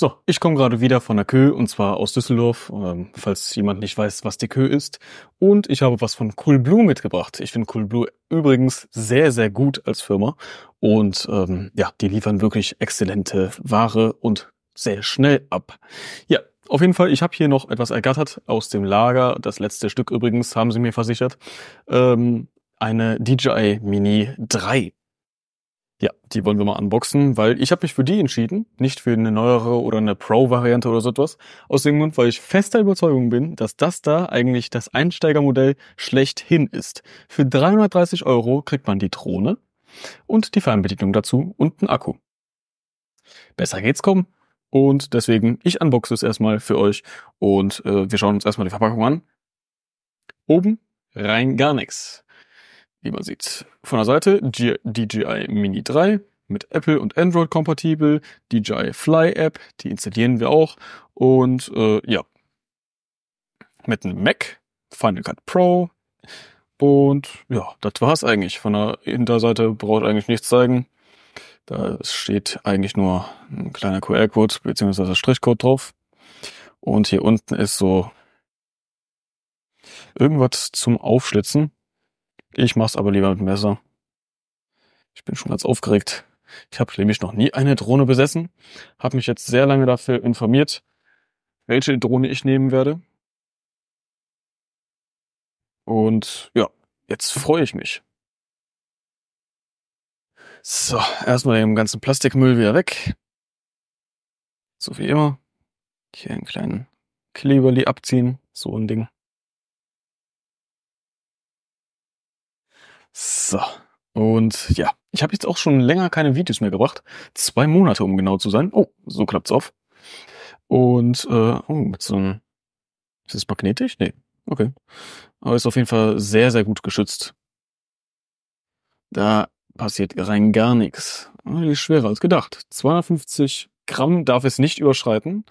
So, ich komme gerade wieder von der Kö und zwar aus Düsseldorf, ähm, falls jemand nicht weiß, was die Kö ist. Und ich habe was von Cool Blue mitgebracht. Ich finde Cool Blue übrigens sehr, sehr gut als Firma. Und ähm, ja, die liefern wirklich exzellente Ware und sehr schnell ab. Ja, auf jeden Fall, ich habe hier noch etwas ergattert aus dem Lager. Das letzte Stück übrigens, haben sie mir versichert. Ähm, eine DJI Mini 3. Ja, die wollen wir mal unboxen, weil ich habe mich für die entschieden, nicht für eine neuere oder eine Pro-Variante oder so etwas. Aus dem Grund, weil ich fester Überzeugung bin, dass das da eigentlich das Einsteigermodell schlechthin ist. Für 330 Euro kriegt man die Drohne und die Fernbedienung dazu und einen Akku. Besser geht's kaum. Und deswegen, ich unboxe es erstmal für euch und äh, wir schauen uns erstmal die Verpackung an. Oben rein gar nichts wie man sieht. Von der Seite DJI Mini 3 mit Apple und Android kompatibel, DJI Fly App, die installieren wir auch und äh, ja, mit einem Mac, Final Cut Pro und ja, das war's eigentlich. Von der Hinterseite braucht eigentlich nichts zeigen. Da steht eigentlich nur ein kleiner QR-Code bzw. Strichcode drauf. Und hier unten ist so irgendwas zum Aufschlitzen. Ich mach's aber lieber mit dem Messer. Ich bin schon ganz aufgeregt. Ich habe nämlich noch nie eine Drohne besessen, habe mich jetzt sehr lange dafür informiert, welche Drohne ich nehmen werde. Und ja, jetzt freue ich mich. So, erstmal den ganzen Plastikmüll wieder weg. So wie immer. Hier einen kleinen Kleberli abziehen, so ein Ding. So. Und ja, ich habe jetzt auch schon länger keine Videos mehr gebracht. Zwei Monate, um genau zu sein. Oh, so klappt's auf. Und, äh, oh, mit so einem. Ist das magnetisch? Nee. Okay. Aber ist auf jeden Fall sehr, sehr gut geschützt. Da passiert rein gar nichts. Die ist schwerer als gedacht. 250 Gramm darf es nicht überschreiten.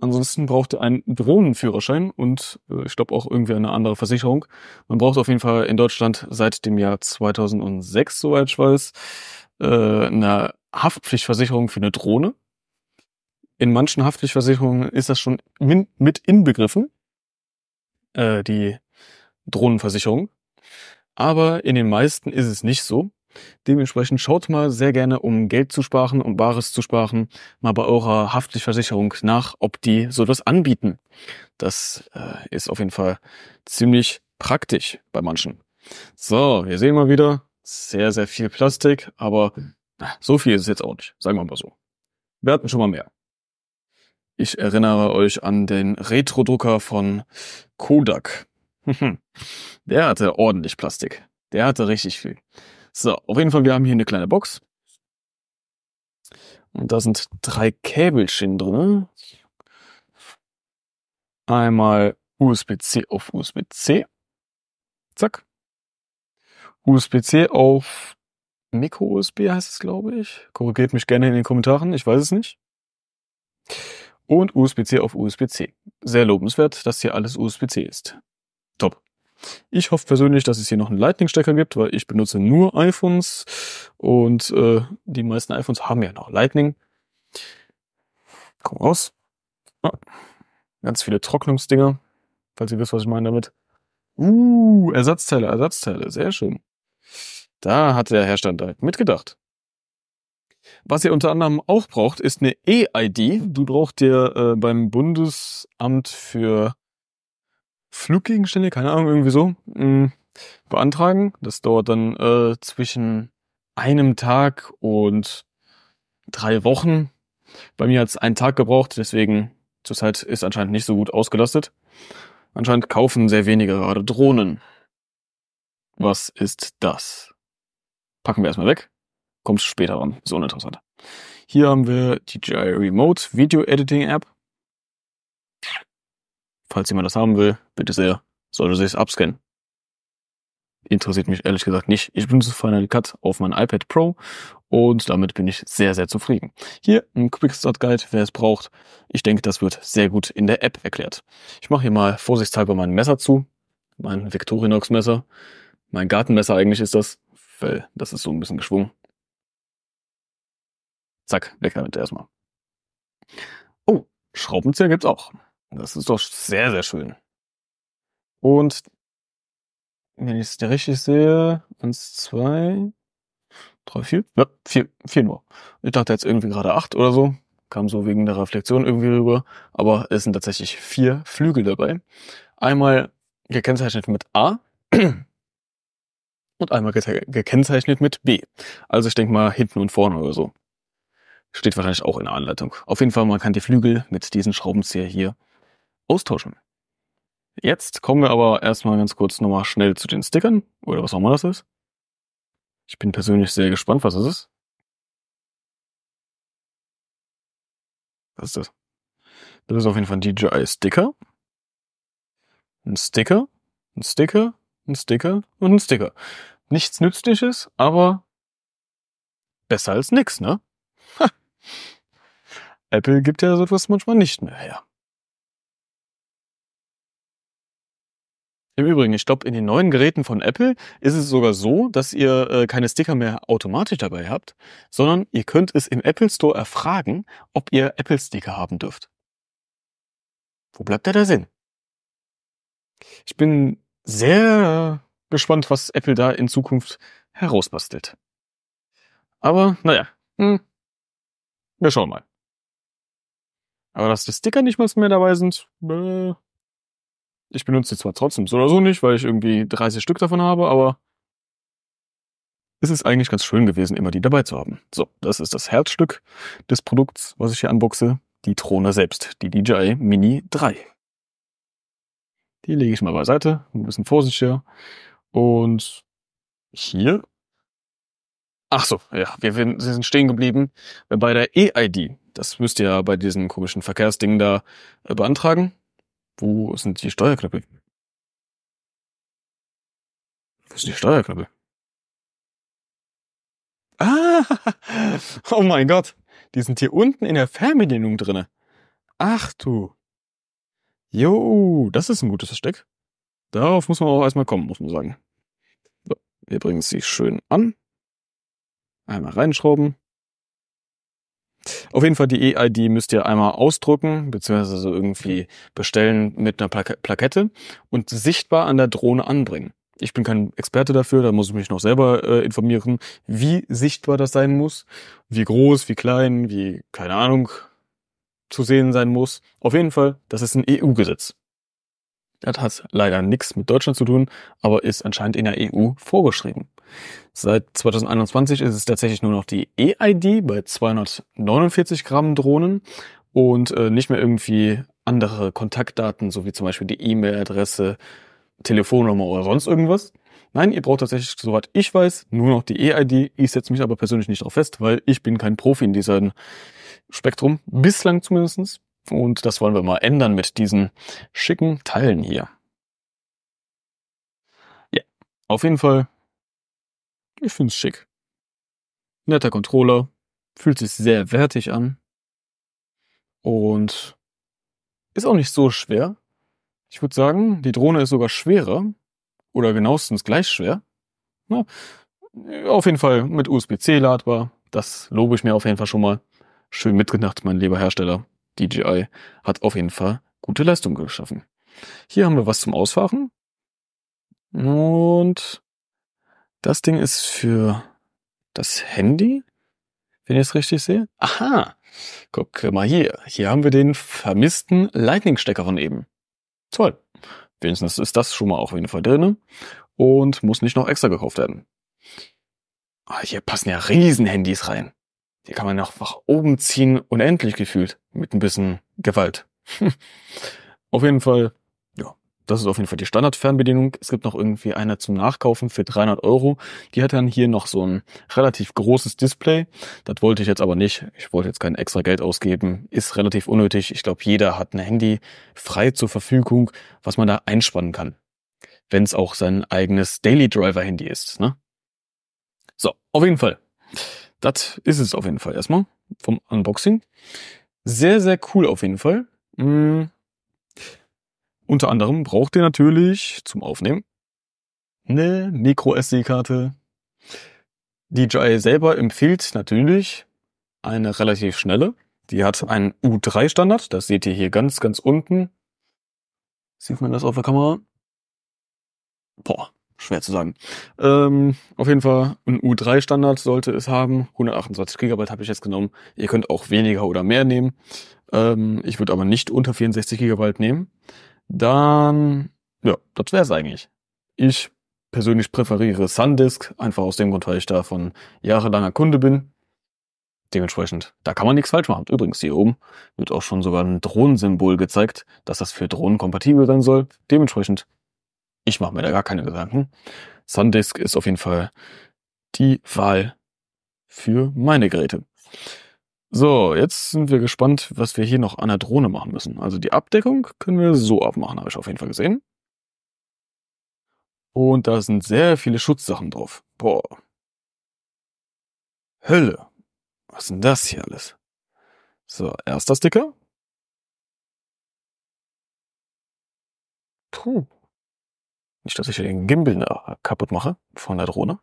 Ansonsten braucht ihr einen Drohnenführerschein und äh, ich glaube auch irgendwie eine andere Versicherung. Man braucht auf jeden Fall in Deutschland seit dem Jahr 2006, soweit ich weiß, äh, eine Haftpflichtversicherung für eine Drohne. In manchen Haftpflichtversicherungen ist das schon min mit inbegriffen, äh, die Drohnenversicherung. Aber in den meisten ist es nicht so. Dementsprechend schaut mal sehr gerne, um Geld zu sparen, um Bares zu sparen, mal bei eurer Haftpflichtversicherung nach, ob die sowas anbieten. Das äh, ist auf jeden Fall ziemlich praktisch bei manchen. So, wir sehen mal wieder sehr, sehr viel Plastik, aber so viel ist es jetzt auch nicht, sagen wir mal so. Wir hatten schon mal mehr. Ich erinnere euch an den Retrodrucker von Kodak. Der hatte ordentlich Plastik. Der hatte richtig viel. So, auf jeden Fall, wir haben hier eine kleine Box. Und da sind drei Käbelchen drin. Einmal USB-C auf USB-C. Zack. USB-C auf Micro-USB heißt es, glaube ich. Korrigiert mich gerne in den Kommentaren, ich weiß es nicht. Und USB-C auf USB-C. Sehr lobenswert, dass hier alles USB-C ist. Top. Ich hoffe persönlich, dass es hier noch einen Lightning-Stecker gibt, weil ich benutze nur iPhones und äh, die meisten iPhones haben ja noch Lightning. Komm raus. Ah, ganz viele Trocknungsdinger, falls ihr wisst, was ich meine damit. Uh, Ersatzteile, Ersatzteile, sehr schön. Da hat der Hersteller mitgedacht. Was ihr unter anderem auch braucht, ist eine E-ID. Du braucht dir äh, beim Bundesamt für Fluggegenstände, keine Ahnung, irgendwie so, mh, hm, beantragen. Das dauert dann äh, zwischen einem Tag und drei Wochen. Bei mir hat es einen Tag gebraucht, deswegen zurzeit ist anscheinend nicht so gut ausgelastet. Anscheinend kaufen sehr wenige gerade Drohnen. Was ist das? Packen wir erstmal weg. Kommt später ran. Ist uninteressant. Hier haben wir DJI Remote Video Editing App. Falls jemand das haben will, bitte sehr, sollte sich abscannen. Interessiert mich ehrlich gesagt nicht. Ich benutze Final Cut auf mein iPad Pro und damit bin ich sehr, sehr zufrieden. Hier ein Quick Start Guide, wer es braucht. Ich denke, das wird sehr gut in der App erklärt. Ich mache hier mal vorsichtshalber mein Messer zu, mein Victorinox Messer. Mein Gartenmesser eigentlich ist das, weil das ist so ein bisschen geschwungen. Zack, weg damit erstmal. Oh, Schraubenzieher gibt's auch. Das ist doch sehr, sehr schön. Und wenn ich es richtig sehe, eins, zwei, drei, vier, ja, vier, vier nur. Ich dachte jetzt irgendwie gerade acht oder so. Kam so wegen der Reflexion irgendwie rüber. Aber es sind tatsächlich vier Flügel dabei. Einmal gekennzeichnet mit A und einmal gekennzeichnet mit B. Also ich denke mal hinten und vorne oder so. Steht wahrscheinlich auch in der Anleitung. Auf jeden Fall, man kann die Flügel mit diesen Schraubenzieher hier austauschen. Jetzt kommen wir aber erstmal ganz kurz nochmal schnell zu den Stickern oder was auch immer das ist. Ich bin persönlich sehr gespannt, was das ist. Was ist das? Das ist auf jeden Fall ein DJI-Sticker. Ein Sticker, ein Sticker, ein Sticker und ein Sticker. Nichts Nützliches, aber besser als nix, ne? Ha. Apple gibt ja so etwas manchmal nicht mehr her. Im Übrigen, ich glaube, in den neuen Geräten von Apple ist es sogar so, dass ihr äh, keine Sticker mehr automatisch dabei habt, sondern ihr könnt es im Apple Store erfragen, ob ihr Apple Sticker haben dürft. Wo bleibt da der Sinn? Ich bin sehr gespannt, was Apple da in Zukunft herausbastelt. Aber naja, hm, wir schauen mal. Aber dass die Sticker nicht mal mehr dabei sind, bäh. Ich benutze sie zwar trotzdem so oder so nicht, weil ich irgendwie 30 Stück davon habe, aber es ist eigentlich ganz schön gewesen, immer die dabei zu haben. So, das ist das Herzstück des Produkts, was ich hier anboxe, die Drohne selbst, die DJI Mini 3. Die lege ich mal beiseite, ein bisschen vorsichtiger. Und hier Ach so, ja, wir, wir sind stehen geblieben bei der EID. Das müsst ihr ja bei diesen komischen Verkehrsdingen da äh, beantragen. Wo sind die Steuerknöpfe? Wo ist die Steuerknöpfe? Ah, oh mein Gott, die sind hier unten in der Fernbedienung drinne. Ach du. Jo, das ist ein gutes Versteck. Darauf muss man auch erstmal kommen, muss man sagen. So, wir bringen sie schön an. Einmal reinschrauben. Auf jeden Fall die EID müsst ihr einmal ausdrucken beziehungsweise irgendwie bestellen mit einer Plakette und sichtbar an der Drohne anbringen. Ich bin kein Experte dafür, da muss ich mich noch selber äh, informieren, wie sichtbar das sein muss, wie groß, wie klein, wie keine Ahnung zu sehen sein muss. Auf jeden Fall, das ist ein EU-Gesetz. Das hat leider nichts mit Deutschland zu tun, aber ist anscheinend in der EU vorgeschrieben. Seit 2021 ist es tatsächlich nur noch die EID bei 249 Gramm Drohnen und äh, nicht mehr irgendwie andere Kontaktdaten, so wie zum Beispiel die E-Mail-Adresse, Telefonnummer oder sonst irgendwas. Nein, ihr braucht tatsächlich, soweit ich weiß, nur noch die EID. Ich setze mich aber persönlich nicht darauf fest, weil ich bin kein Profi in diesem Spektrum, bislang zumindest. Und das wollen wir mal ändern mit diesen schicken Teilen hier. Ja, auf jeden Fall ich find's schick. Netter Controller. Fühlt sich sehr wertig an. Und ist auch nicht so schwer. Ich würde sagen, die Drohne ist sogar schwerer. Oder genauestens gleich schwer. Na, auf jeden Fall mit USB-C ladbar. Das lobe ich mir auf jeden Fall schon mal. Schön mitgedacht, mein lieber Hersteller. DJI hat auf jeden Fall gute Leistung geschaffen. Hier haben wir was zum Ausfahren. Und das Ding ist für das Handy, wenn ich es richtig sehe. Aha, guck mal hier. Hier haben wir den vermissten Lightning-Stecker von eben. Toll. Wenigstens ist das schon mal auf jeden Fall drin und muss nicht noch extra gekauft werden. Ah, hier passen ja Riesen-Handys rein. Hier kann man nach oben ziehen, unendlich gefühlt, mit ein bisschen Gewalt. auf jeden Fall das ist auf jeden Fall die Standardfernbedienung. Es gibt noch irgendwie eine zum Nachkaufen für 300 Euro. Die hat dann hier noch so ein relativ großes Display. Das wollte ich jetzt aber nicht. Ich wollte jetzt kein extra Geld ausgeben. Ist relativ unnötig. Ich glaube, jeder hat ein Handy frei zur Verfügung, was man da einspannen kann. Wenn es auch sein eigenes Daily Driver Handy ist. Ne? So, auf jeden Fall. Das ist es auf jeden Fall erstmal vom Unboxing. Sehr, sehr cool auf jeden Fall. Hm. Unter anderem braucht ihr natürlich zum Aufnehmen eine Micro-SD-Karte. DJI selber empfiehlt natürlich eine relativ schnelle. Die hat einen U3-Standard. Das seht ihr hier ganz, ganz unten. Sieht man das auf der Kamera? Boah, schwer zu sagen. Ähm, auf jeden Fall ein U3-Standard sollte es haben. 128 GB habe ich jetzt genommen. Ihr könnt auch weniger oder mehr nehmen. Ähm, ich würde aber nicht unter 64 GB nehmen. Dann, ja, das wäre es eigentlich. Ich persönlich präferiere Sundisk, einfach aus dem Grund, weil ich davon jahrelanger Kunde bin. Dementsprechend, da kann man nichts falsch machen. Übrigens, hier oben wird auch schon sogar ein Drohnensymbol gezeigt, dass das für Drohnen kompatibel sein soll. Dementsprechend, ich mache mir da gar keine Gedanken. Sundisk ist auf jeden Fall die Wahl für meine Geräte. So, jetzt sind wir gespannt, was wir hier noch an der Drohne machen müssen. Also die Abdeckung können wir so abmachen, habe ich auf jeden Fall gesehen. Und da sind sehr viele Schutzsachen drauf. Boah. Hölle. Was ist denn das hier alles? So, erster Sticker. Puh. Nicht, dass ich hier den Gimbal äh, kaputt mache von der Drohne.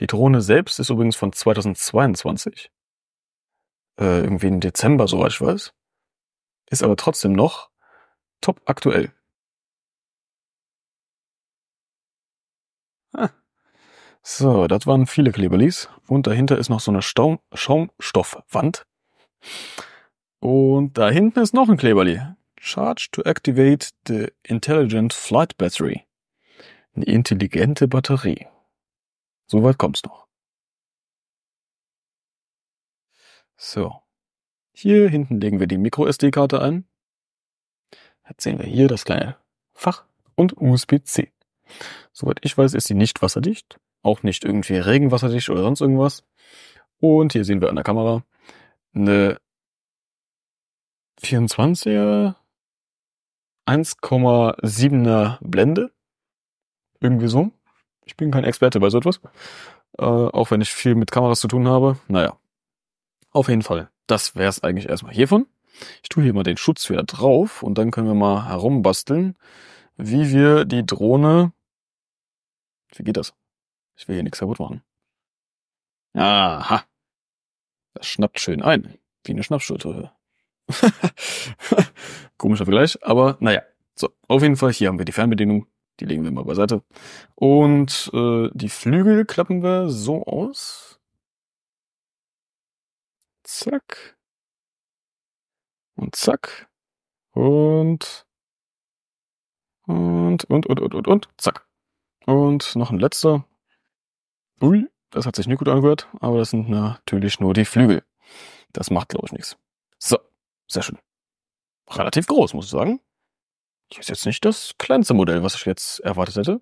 Die Drohne selbst ist übrigens von 2022. Äh, irgendwie im Dezember, soweit ich weiß. Ist aber trotzdem noch top aktuell. So, das waren viele Kleberlis. Und dahinter ist noch so eine Staum Schaumstoffwand. Und da hinten ist noch ein Kleberli. Charge to activate the Intelligent Flight Battery. Eine intelligente Batterie. Soweit kommt's noch. So. Hier hinten legen wir die Micro sd karte ein. Jetzt sehen wir hier das kleine Fach und USB-C. Soweit ich weiß, ist sie nicht wasserdicht. Auch nicht irgendwie regenwasserdicht oder sonst irgendwas. Und hier sehen wir an der Kamera eine 24er 1,7er Blende. Irgendwie so. Ich bin kein Experte bei so etwas. Äh, auch wenn ich viel mit Kameras zu tun habe. Naja. Auf jeden Fall. Das wäre es eigentlich erstmal hiervon. Ich tue hier mal den Schutz wieder drauf und dann können wir mal herumbasteln, wie wir die Drohne. Wie geht das? Ich will hier nichts kaputt machen. Aha. Das schnappt schön ein. Wie eine Schnappschulterhöhe. Komischer Vergleich, aber naja. So, auf jeden Fall, hier haben wir die Fernbedienung. Die legen wir mal beiseite. Und äh, die Flügel klappen wir so aus. Zack. Und zack. Und. Und, und, und, und, und, und. Zack. Und noch ein letzter. Ui, das hat sich nicht gut angehört, aber das sind natürlich nur die Flügel. Das macht, glaube ich, nichts. So, sehr schön. Relativ groß, muss ich sagen ist jetzt nicht das kleinste Modell, was ich jetzt erwartet hätte.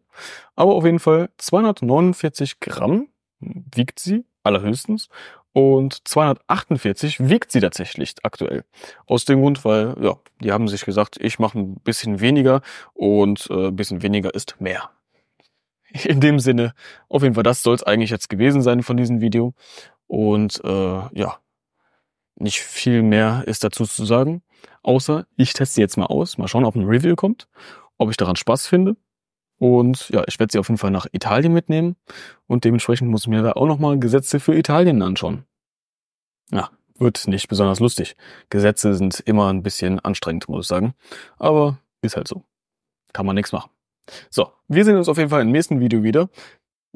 Aber auf jeden Fall 249 Gramm wiegt sie allerhöchstens und 248 wiegt sie tatsächlich aktuell. Aus dem Grund, weil ja, die haben sich gesagt, ich mache ein bisschen weniger und äh, ein bisschen weniger ist mehr. In dem Sinne, auf jeden Fall, das soll es eigentlich jetzt gewesen sein von diesem Video. Und äh, ja, nicht viel mehr ist dazu zu sagen. Außer ich teste sie jetzt mal aus, mal schauen, ob ein Review kommt, ob ich daran Spaß finde. Und ja, ich werde sie auf jeden Fall nach Italien mitnehmen und dementsprechend muss ich mir da auch nochmal Gesetze für Italien anschauen. Ja, wird nicht besonders lustig. Gesetze sind immer ein bisschen anstrengend, muss ich sagen. Aber ist halt so. Kann man nichts machen. So, wir sehen uns auf jeden Fall im nächsten Video wieder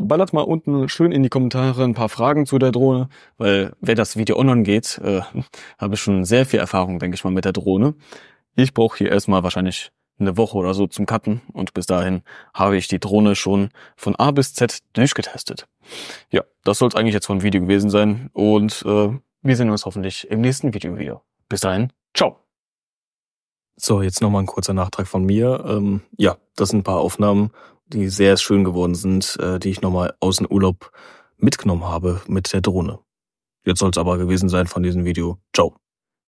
ballert mal unten schön in die Kommentare ein paar Fragen zu der Drohne, weil wer das Video online geht, äh, habe ich schon sehr viel Erfahrung, denke ich mal, mit der Drohne. Ich brauche hier erstmal wahrscheinlich eine Woche oder so zum Cutten und bis dahin habe ich die Drohne schon von A bis Z durchgetestet. Ja, das soll es eigentlich jetzt von Video gewesen sein und äh, wir sehen uns hoffentlich im nächsten Video wieder. Bis dahin, ciao! So, jetzt nochmal ein kurzer Nachtrag von mir. Ähm, ja, das sind ein paar Aufnahmen die sehr schön geworden sind, äh, die ich nochmal aus dem Urlaub mitgenommen habe mit der Drohne. Jetzt soll es aber gewesen sein von diesem Video. Ciao.